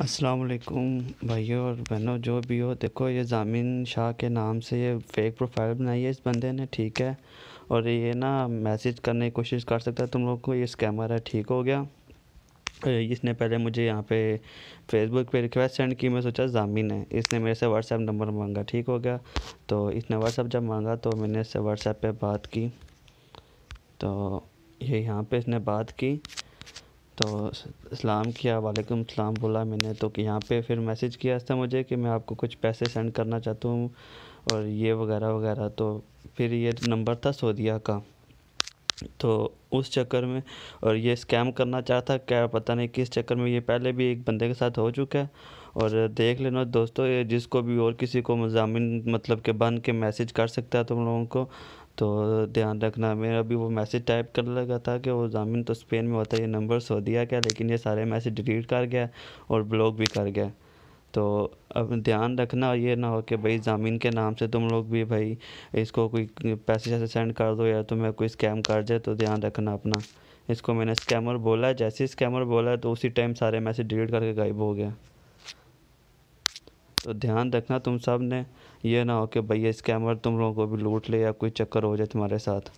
अस्सलाम वालेकुम भाइयों और बहनों जो भी हो देखो ये जामिन शाह के नाम से ये फेक प्रोफाइल बनाई है इस बंदे ने ठीक है और ये ना मैसेज करने की कोशिश कर सकता है तुम लोग को ये स्कैमर है ठीक हो गया इसने पहले मुझे यहाँ पे फेसबुक पे रिक्वेस्ट सेंड की मैं सोचा जामिन है इसने मेरे से व्हाट्सएप नंबर मांगा ठीक हो गया तो इसने व्हाट्सएप जब मांगा तो मैंने इससे व्हाट्सएप पे बात की तो ये यहाँ पे इसने बात की तो सलाम किया वालेकुम सलाम बोला मैंने तो कि यहाँ पे फिर मैसेज किया था मुझे कि मैं आपको कुछ पैसे सेंड करना चाहता हूँ और ये वगैरह वगैरह तो फिर ये नंबर था सऊदिया का तो उस चक्कर में और ये स्कैम करना चाहता क्या पता नहीं किस चक्कर में ये पहले भी एक बंदे के साथ हो चुका है और देख लेना दोस्तों ये जिसको भी और किसी को मजामिन मतलब के बन के मैसेज कर सकता है तुम लोगों को तो ध्यान रखना मेरा अभी वो मैसेज टाइप कर लगा था कि वो जामिन तो स्पेन में होता है ये नंबर सो दिया गया लेकिन ये सारे मैसेज डिलीट कर गया और ब्लॉक भी कर गया तो अब ध्यान रखना ये ना हो कि भाई जामीन के नाम से तुम लोग भी भाई इसको कोई पैसे जैसे सेंड कर दो या तुम्हें कोई स्कैम कर जाए तो ध्यान रखना अपना इसको मैंने स्कैमर बोला जैसे स्कैमर बोला तो उसी टाइम सारे मैसेज डिलीट करके गायब हो गया तो ध्यान रखना तुम सब ने यह ना हो कि भैया स्कैमर तुम लोगों को भी लूट ले या कोई चक्कर हो जाए तुम्हारे साथ